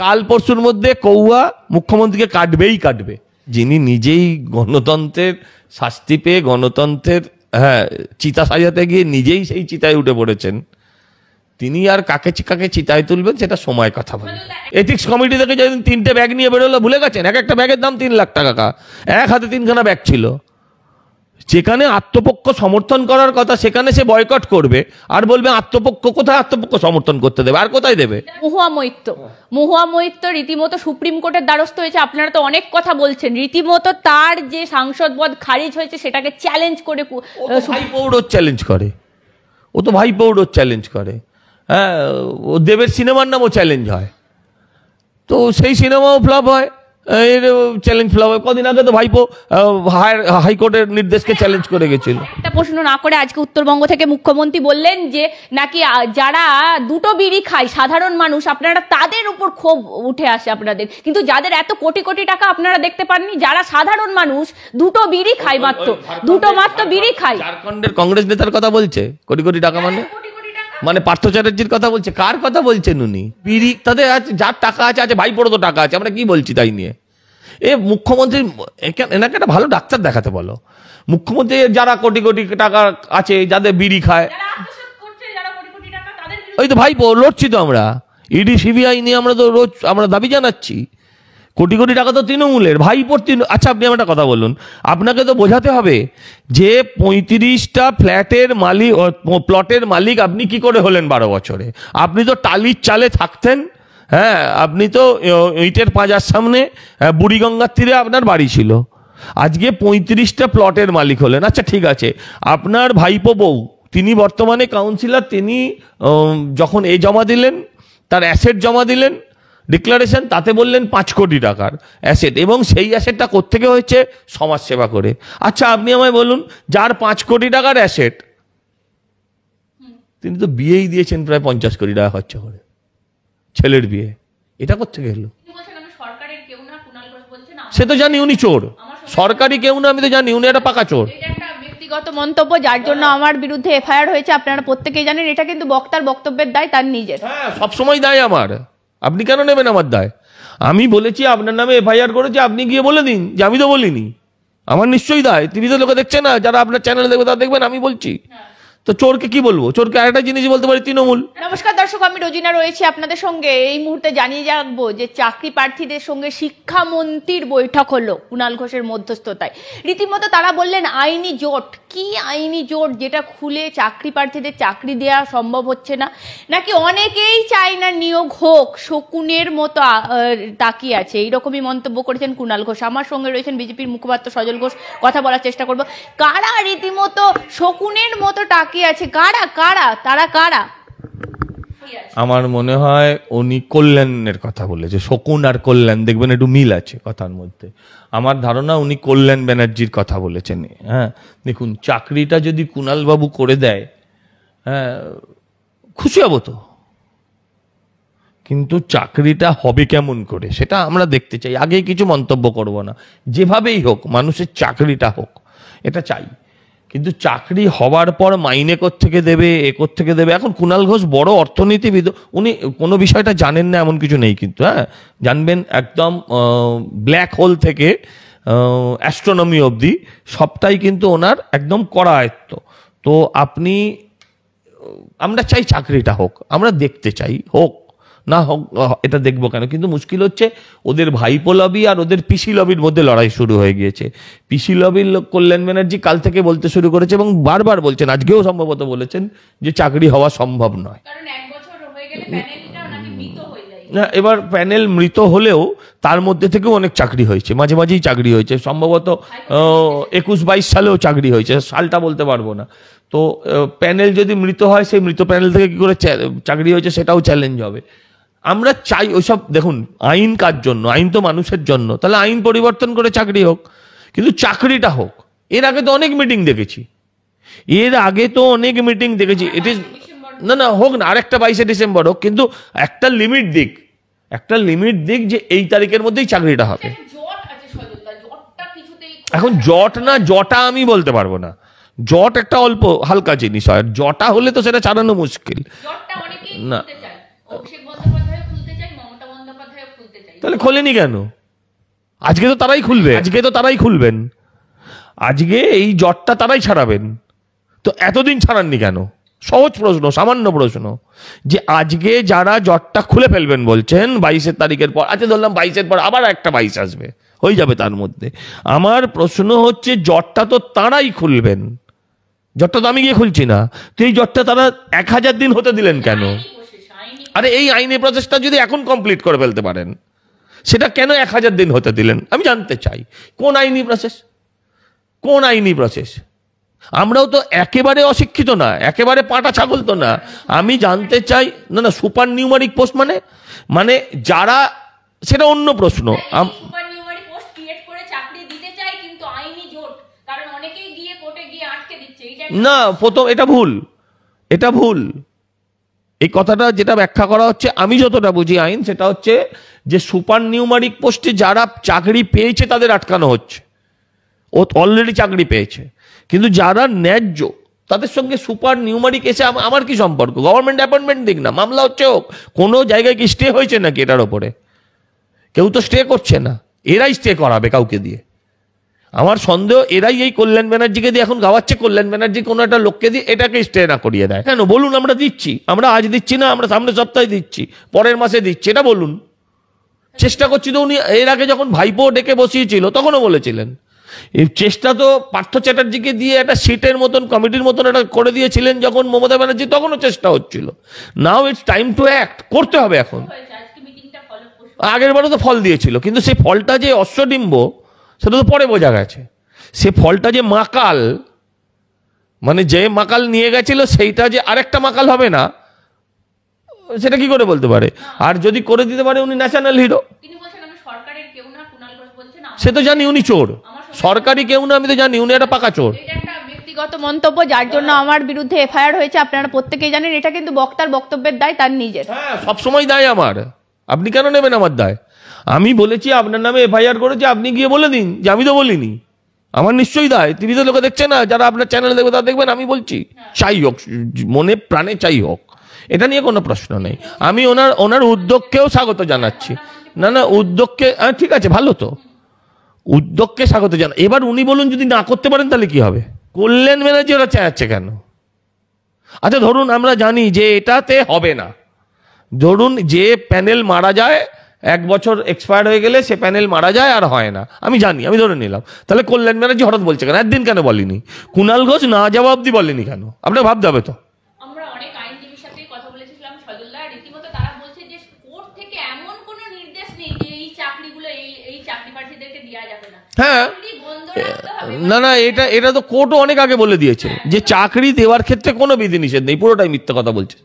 কাল পরশুর মধ্যে কৌয়া মুখ্যমন্ত্রীকে কাটবেই কাটবে যিনি নিজেই গণতন্ত্রের শাস্তি পেয়ে গণতন্ত্রের হ্যাঁ চিতা সাজাতে গিয়ে নিজেই সেই চিতায় উঠে পড়েছেন তিনি আর কাকে কাকে চিতায় তুলবেন সেটা সময় কথা বলে এথিক্স কমিটি থেকে যেদিন তিনটে ব্যাগ নিয়ে বেরোলো ভুলে গেছেন এক একটা ব্যাগের দাম তিন লাখ টাকা এক হাতে তিনখানা ব্যাগ ছিল যেখানে আত্মপক্ষ সমর্থন করার কথা সেখানে সে বয়কট করবে আর বলবে আত্মপক্ষ কোথায় আত্মপক্ষ সমর্থন করতে দেবে আর কোথায় দেবে মহুয়া মৈত্য মহুয়া মৈত্য রীতিমতো সুপ্রিম কোর্টের দ্বারস্থ হয়েছে আপনারা তো অনেক কথা বলছেন রীতিমতো তার যে সাংসদ পদ খারিজ হয়েছে সেটাকে চ্যালেঞ্জ করে ভাই চ্যালেঞ্জ করে ও তো ভাই পৌরোধ চ্যালেঞ্জ করে হ্যাঁ ও দেবের সিনেমার নামও চ্যালেঞ্জ হয় তো সেই সিনেমাও ফ্লপ হয় চ্যালেঞ্জ ফেলা হবে কদিন আগে তো ভাইপো হাইকোর্টের নির্দেশকে চ্যালেঞ্জ করে গেছিল একটা প্রশ্ন না করে আজকে উত্তরবঙ্গ থেকে মুখ্যমন্ত্রী বললেন যে নাকি যারা দুটো বিড়ি খায় সাধারণ মানুষ আপনারা তাদের উপর ক্ষোভ উঠে আসে আপনাদের কিন্তু যাদের এত কোটি কোটি টাকা আপনারা দেখতে পাননি যারা সাধারণ মানুষ দুটো বিড়ি খায় মাত্র দুটো মাত্র বিড়ি খায় ঝাড়খণ্ডের কংগ্রেস নেতার কথা বলছে কোটি কোটি টাকা মানে মানে পার্থ চ্যাটার্জির কথা বলছে কার কথা বলছেন উনি বিড়ি তাদের আছে যার টাকা আছে আছে আচ্ছা, ভাই পড়ো তো টাকা আছে আমরা কি বলছি তাই নিয়ে এ মুখ্যমন্ত্রী এনাকে একটা ভালো ডাক্তার দেখাতে বলো মুখ্যমন্ত্রী যারা কোটি কোটি টাকা আছে যাদের বিড়ি খায় ওই তো ভাই লড়ছি তো আমরা ইডি সিবিআই নিয়ে আমরা তো রোজ আমরা দাবি জানাচ্ছি কোটি কোটি টাকা তো তৃণমূলের ভাইপোর তৃণ আচ্ছা আপনি আমার কথা বলুন আপনাকে তো বোঝাতে হবে যে পঁয়ত্রিশটা ফ্ল্যাটের মালিক প্লটের মালিক আপনি কি করে হলেন বারো বছরে আপনি তো টালির চালে থাকতেন হ্যাঁ আপনি তো ইটের পাঁজার সামনে বুড়িগঙ্গার তীরে আপনার বাড়ি ছিল আজকে পঁয়ত্রিশটা প্লটের মালিক হলেন আচ্ছা ঠিক আছে আপনার ভাইপো বউ তিনি বর্তমানে কাউন্সিলর তিনি যখন এ জমা দিলেন তার অ্যাসেট জমা দিলেন ডিক্লারেশন তাতে বললেন পাঁচ কোটি টাকার অ্যাসেট এবং সেই অ্যাসেটটা কোত্থেকে হয়েছে সমাজসেবা করে আচ্ছা আপনি আমায় বলুন যার পাঁচ কোটি টাকার অ্যাসেট তিনি তো বিয়েই দিয়েছেন প্রায় পঞ্চাশ কোটি টাকা খরচা করে ছেলের বিয়ে এটা কোথেকে এলো সে তো জানি উনি চোর সরকারি কেউ না আমি তো জানি উনি একটা পাকা চোর ব্যক্তিগত মন্তব্য যার জন্য আমার বিরুদ্ধে এফআইআর হয়েছে আপনারা প্রত্যেকেই জানেন এটা কিন্তু বক্তার বক্তব্যের দায় তার নিজের হ্যাঁ সবসময় দায় আমার আপনি কেন নেবেন আমার দায় আমি বলেছি আপনার নামে এফআইআর করেছি আপনি গিয়ে বলে দিন যে আমি তো বলিনি আমার নিশ্চয়ই দায় টিভিতে লোকে দেখছে না যারা আপনার চ্যানেল দেখবে তারা দেখবেন আমি বলছি হ্যাঁ। তো চোরকে কি বলবো চোরকে আরেকটা জিনিস বলতে পারি তৃণমূল নমস্কার দর্শক আমি রোজিনা রয়েছি আপনাদের সঙ্গে এই মুহূর্তে জানিয়ে রাখবো যে চাকরি প্রার্থীদের সঙ্গে শিক্ষামন্ত্রীর বৈঠক হলো কুণাল ঘোষের মধ্যস্থতায় রীতিমতো তারা বললেন আইনি জোট কি আইনি জোট যেটা খুলে চাকরি প্রার্থীদের চাকরি দেয়া সম্ভব হচ্ছে না নাকি অনেকেই চায় না নিয়োগ হোক শকুনের মতো তাকিয়ে আছে এইরকমই মন্তব্য করেছেন কুণাল ঘোষ আমার সঙ্গে রয়েছেন বিজেপির মুখপাত্র সজল ঘোষ কথা বলার চেষ্টা করব কারা রীতিমতো শকুনের মতো টাকি তাকিয়ে আছে কারা কারা তারা কারা আমার মনে হয় উনি কল্যাণের কথা বলেছে শকুন আর কল্যাণ দেখবেন একটু মিল আছে কথার মধ্যে আমার ধারণা উনি কল্যাণ ব্যানার্জির কথা বলেছেন হ্যাঁ দেখুন চাকরিটা যদি কুণালবাবু করে দেয় হ্যাঁ খুশি হব তো কিন্তু চাকরিটা হবে কেমন করে সেটা আমরা দেখতে চাই আগে কিছু মন্তব্য করব না যেভাবেই হোক মানুষের চাকরিটা হোক এটা চাই কিন্তু চাকরি হওয়ার পর মাইনে থেকে দেবে এ থেকে দেবে এখন কুণাল ঘোষ বড় অর্থনীতিবিদ উনি কোনো বিষয়টা জানেন না এমন কিছু নেই কিন্তু হ্যাঁ জানবেন একদম ব্ল্যাক হোল থেকে অ্যাস্ট্রোনমি অবধি সবটাই কিন্তু ওনার একদম করা আয়ত্ত তো আপনি আমরা চাই চাকরিটা হোক আমরা দেখতে চাই হোক না হোক এটা দেখবো কেন কিন্তু মুশকিল হচ্ছে ওদের ভাইপো লবি আর ওদের পিসি লবির মধ্যে লড়াই শুরু হয়ে গিয়েছে পিসি লবির কল্যাণ ব্যানার্জি কাল থেকে বলতে শুরু করেছে এবং বারবার বলছেন আজকেও সম্ভবত বলেছেন যে চাকরি হওয়া সম্ভব নয় না এবার প্যানেল মৃত হলেও তার মধ্যে থেকেও অনেক চাকরি হয়েছে মাঝে মাঝেই চাকরি হয়েছে সম্ভবত একুশ বাইশ সালেও চাকরি হয়েছে সালটা বলতে পারবো না তো প্যানেল যদি মৃত হয় সেই মৃত প্যানেল থেকে কী করে চাকরি হয়েছে সেটাও চ্যালেঞ্জ হবে আমরা চাই ওইসব দেখুন আইন কার জন্য আইন তো মানুষের জন্য তাহলে আইন পরিবর্তন করে চাকরি হোক কিন্তু চাকরিটা হোক এর আগে তো অনেক মিটিং দেখেছি এর আগে তো অনেক মিটিং দেখেছি ইট ইজ না না হোক না আরেকটা বাইশে ডিসেম্বর হোক কিন্তু একটা লিমিট দিক একটা লিমিট দিক যে এই তারিখের মধ্যেই চাকরিটা হবে এখন জট না জটা আমি বলতে পারবো না জট একটা অল্প হালকা জিনিস হয় জটা হলে তো সেটা ছাড়ানো মুশকিল না তাহলে খোলেনি কেন আজকে তো তারাই খুলবে আজকে তো তারাই খুলবেন আজকে এই জটটা তারাই ছাড়াবেন তো এতদিন ছাড়াননি কেন সহজ প্রশ্ন সামান্য প্রশ্ন যে আজকে যারা জটটা খুলে ফেলবেন বলছেন বাইশের তারিখের পর আচ্ছা ধরলাম বাইশের পর আবার একটা বাইশ আসবে হয়ে যাবে তার মধ্যে আমার প্রশ্ন হচ্ছে জটটা তো তারাই খুলবেন জটটা তো আমি গিয়ে খুলছি না তো এই জটটা তারা এক হাজার দিন হতে দিলেন কেন আরে এই আইনি প্রচেষ্টা যদি এখন কমপ্লিট করে ফেলতে পারেন সেটা কেন এক হাজার দিন হতে দিলেন আমি জানতে চাই কোন আইনি প্রসেস কোন আইনি প্রসেস আমরাও তো একেবারে অশিক্ষিত না একেবারে পাটা ছাগল তো না আমি জানতে চাই না না সুপার নিউমারিক পোস্ট মানে মানে যারা সেটা অন্য প্রশ্ন না প্রথম এটা ভুল এটা ভুল এই কথাটা যেটা ব্যাখ্যা করা হচ্ছে আমি যতটা বুঝি আইন সেটা হচ্ছে যে সুপার নিউমারিক পোস্টে যারা চাকরি পেয়েছে তাদের আটকানো হচ্ছে ও অলরেডি চাকরি পেয়েছে কিন্তু যারা ন্যায্য তাদের সঙ্গে সুপার নিউমারিক এসে আমার কি সম্পর্ক গভর্নমেন্ট অ্যাপয়েন্টমেন্ট দিক না মামলা হচ্ছে হোক কোনো জায়গায় কি স্টে হয়েছে নাকি এটার ওপরে কেউ তো স্টে করছে না এরাই স্টে করাবে কাউকে দিয়ে আমার সন্দেহ এরাই এই কল্যাণ ব্যানার্জিকে দিয়ে এখন গাওয়াচ্ছে কল্যাণ ব্যানার্জি কোনো একটা লোককে দিয়ে এটাকে স্টে না করিয়ে দেয় কেন বলুন আমরা দিচ্ছি আমরা আজ দিচ্ছি না আমরা সামনের সপ্তাহে দিচ্ছি পরের মাসে দিচ্ছি এটা বলুন চেষ্টা করছি তো উনি এর আগে যখন ভাইপো ডেকে বসিয়েছিল তখনও বলেছিলেন চেষ্টা তো পার্থ চ্যাটার্জিকে দিয়ে একটা সিটের মতন কমিটির মতন একটা করে দিয়েছিলেন যখন মমতা ব্যানার্জি তখনও চেষ্টা হচ্ছিল now it's time to act করতে হবে এখন আগের বারও তো ফল দিয়েছিল কিন্তু সেই ফলটা যে অশ্বডিম্ব সেটা তো পরে বোঝা গেছে সে ফলটা যে মাকাল মানে যে মাকাল নিয়ে গেছিল সেইটা যে আরেকটা মাকাল হবে না সেটা কি করে বলতে পারে আর যদি করে দিতে পারে উনি ন্যাশনাল হিরো সে তো জানি উনি চোর সরকারি কেউ না আমি তো জানি উনি একটা পাকা চোর ব্যক্তিগত মন্তব্য যার জন্য আমার বিরুদ্ধে এফআইআর হয়েছে আপনারা প্রত্যেকেই জানেন এটা কিন্তু বক্তার বক্তব্যের দায় তার নিজের হ্যাঁ সবসময় দায় আমার আপনি কেন নেবেন আমার দায় আমি বলেছি আপনার নামে এফআইআর করেছি আপনি গিয়ে বলে দিন যে আমি তো বলিনি আমার নিশ্চয়ই দায় টিভিতে লোকে দেখছে না যারা আপনার চ্যানেল দেখবে তারা দেখবেন আমি বলছি চাই হোক মনে প্রাণে চাই হোক এটা নিয়ে কোনো প্রশ্ন নেই আমি ওনার ওনার উদ্যোগকেও স্বাগত জানাচ্ছি না না উদ্যোগকে ঠিক আছে ভালো তো উদ্যোগকে স্বাগত জানা এবার উনি বলুন যদি না করতে পারেন তাহলে কি হবে কল্যাণ ব্যানার্জি ওরা চেঁচাচ্ছে কেন আচ্ছা ধরুন আমরা জানি যে এটাতে হবে না ধরুন যে প্যানেল মারা যায় এক বছর এক্সপায়ার হয়ে গেলে সে প্যানেল মারা যায় আর হয় না আমি জানি আমি ধরে নিলাম তাহলে কল্যাণ ব্যানার্জি হঠাৎ বলছে কেন একদিন কেন বলেনি কুণাল ঘোষ না জবাব দিয়ে বলেনি কেন আপনার ভাবতে হবে তো হ্যাঁ না না এটা এটা তো কোর্টও অনেক আগে বলে দিয়েছে হ্যাঁ। যে চাকরি দেওয়ার ক্ষেত্রে কোনো বিধিনিষেধ নেই পুরোটাই মিথ্যা কথা বলছে